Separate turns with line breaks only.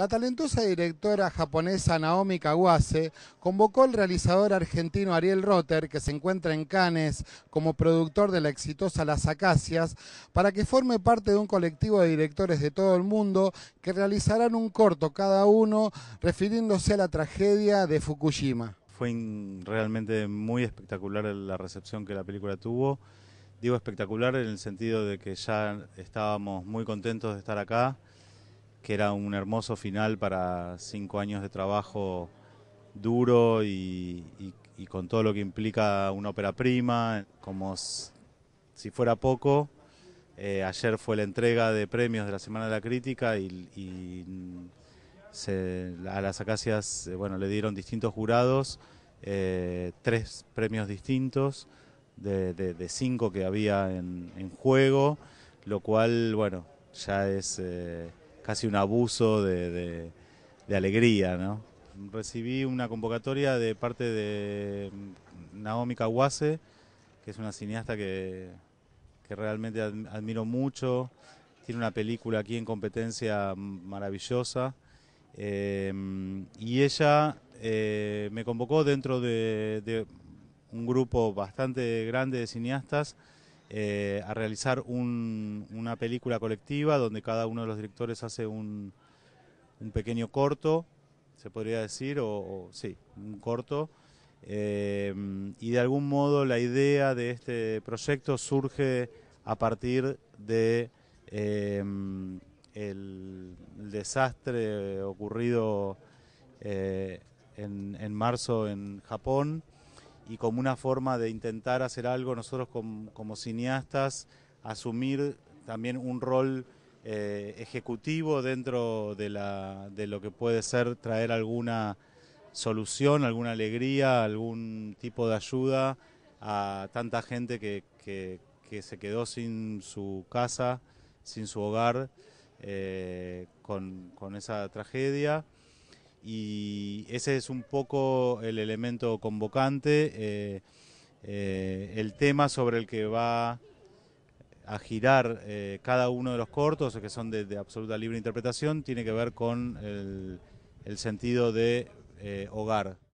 La talentosa directora japonesa Naomi Kawase convocó al realizador argentino Ariel Rotter, que se encuentra en Cannes como productor de la exitosa Las Acacias, para que forme parte de un colectivo de directores de todo el mundo que realizarán un corto cada uno refiriéndose a la tragedia de Fukushima. Fue
realmente muy espectacular la recepción que la película tuvo. Digo espectacular en el sentido de que ya estábamos muy contentos de estar acá que era un hermoso final para cinco años de trabajo duro y, con todo lo que implica una ópera prima, como si fuera poco. Eh, ayer fue la entrega de premios de la Semana de la Crítica y, a las acacias eh, bueno, le dieron distintos jurados, eh, tres premios distintos de, cinco que había en, juego, lo cual, bueno, ya es casi un abuso de, alegría, ¿no? Recibí una convocatoria de parte de Naomi Kawase, que es una cineasta que, que realmente admiro mucho. Tiene una película aquí en competencia maravillosa. Eh, y ella eh, me convocó dentro de un grupo bastante grande de cineastas eh, a realizar una película colectiva donde cada uno de los directores hace un, pequeño corto, se podría decir, o, sí, un corto. Eh, y de algún modo la idea de este proyecto surge a partir de eh, el, desastre ocurrido en, en, marzo en Japón y como una forma de intentar hacer algo nosotros como, cineastas, asumir también un rol eh, ejecutivo dentro de, lo que puede ser traer alguna solución, alguna alegría, algún tipo de ayuda a tanta gente que, se quedó sin su casa, sin su hogar, eh, con esa tragedia y ese es un poco el elemento convocante, eh, eh, el tema sobre el que va a girar eh, cada uno de los cortos, que son de, absoluta libre interpretación, tiene que ver con el sentido de hogar.